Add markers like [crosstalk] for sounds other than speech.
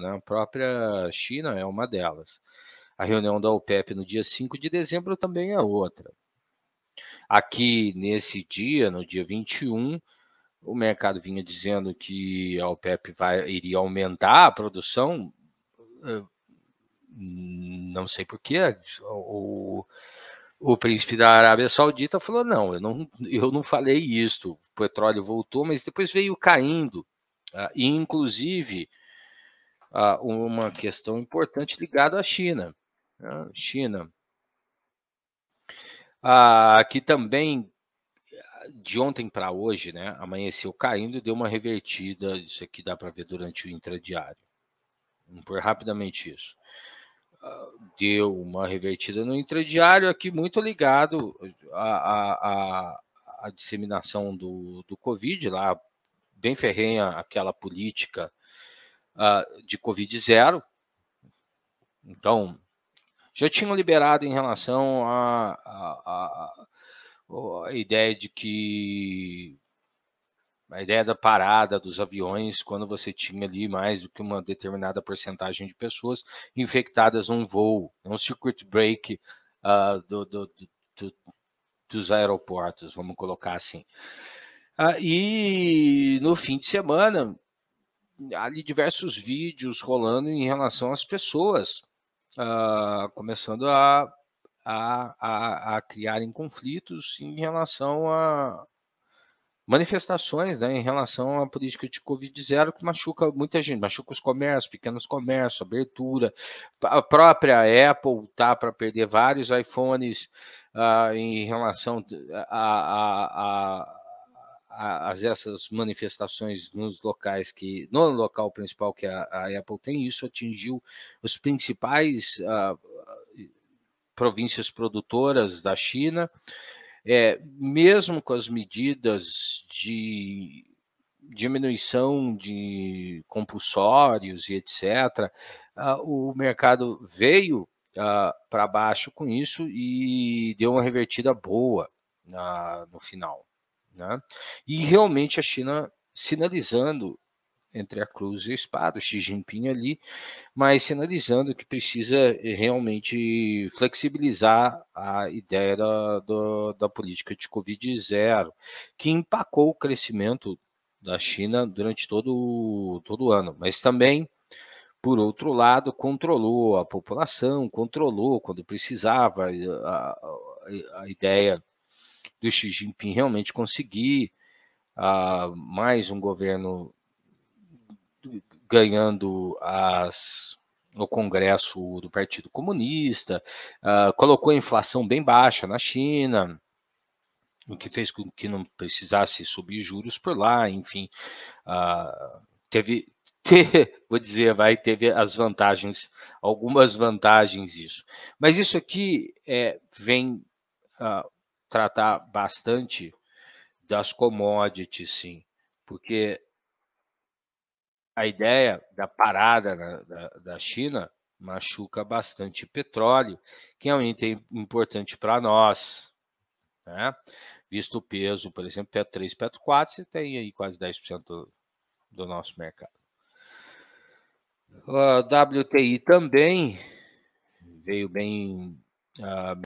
né? A própria China é uma delas. A reunião da OPEP no dia 5 de dezembro também é outra. Aqui nesse dia, no dia 21, o mercado vinha dizendo que a OPEP vai, iria aumentar a produção, não sei porquê, o, o príncipe da Arábia Saudita falou: não, eu não, eu não falei isso. O petróleo voltou, mas depois veio caindo. E, inclusive, uma questão importante ligada à China. Né? China. Uh, ah, aqui também, de ontem para hoje, né, amanheceu caindo e deu uma revertida. Isso aqui dá para ver durante o intradiário. Vamos por rapidamente isso. Ah, deu uma revertida no intradiário, aqui muito ligado à à disseminação do, do Covid lá, bem ferrenha aquela política ah, de Covid zero. Então, já tinham liberado em relação à a, a, a, ideia de que a ideia da parada dos aviões quando você tinha ali mais do que uma determinada porcentagem de pessoas infectadas num voo, um circuit break uh, do, do, do, dos aeroportos, vamos colocar assim. Ah, e no fim de semana, ali diversos vídeos rolando em relação às pessoas uh, começando a, a, a, a criarem conflitos em relação a manifestações né, em relação à política de Covid zero que machuca muita gente, machuca os comércios, pequenos comércios, abertura. A própria Apple tá para perder vários iPhones uh, em relação a, a, a as essas manifestações nos locais que no local principal que a, a Apple tem isso atingiu os principais uh, províncias produtoras da China é, mesmo com as medidas de diminuição de compulsórios e etc uh, ah, o mercado veio uh, ah, para baixo com isso e deu uma revertida boa no final né? E realmente a China sinalizando entre a cruz e a espada, Xi Jinping ali, mas sinalizando que precisa eh, realmente flexibilizar a ideia da, da, da política de Covid zero, que empacou o crescimento da China durante todo, todo o ano, mas também por outro lado, controlou a população, controlou quando precisava eh, a, a, a ideia do Xi Jinping realmente conseguir uh, mais um governo ganhando as, o Congresso do Partido Comunista, uh, colocou a inflação bem baixa na China, o que fez com que não precisasse subir juros por lá, enfim, uh, teve, [laughs] vou dizer, vai, teve as vantagens, algumas vantagens isso. Mas isso aqui é, vem tratar bastante das commodities, sim, porque a ideia da parada na, da, da China machuca bastante petróleo, que é um item importante para nós, né? Visto o peso, por exemplo, Petro 3, Petro 4, você tem aí quase 10% do, do nosso mercado. O ah, WTI também veio bem. Uh,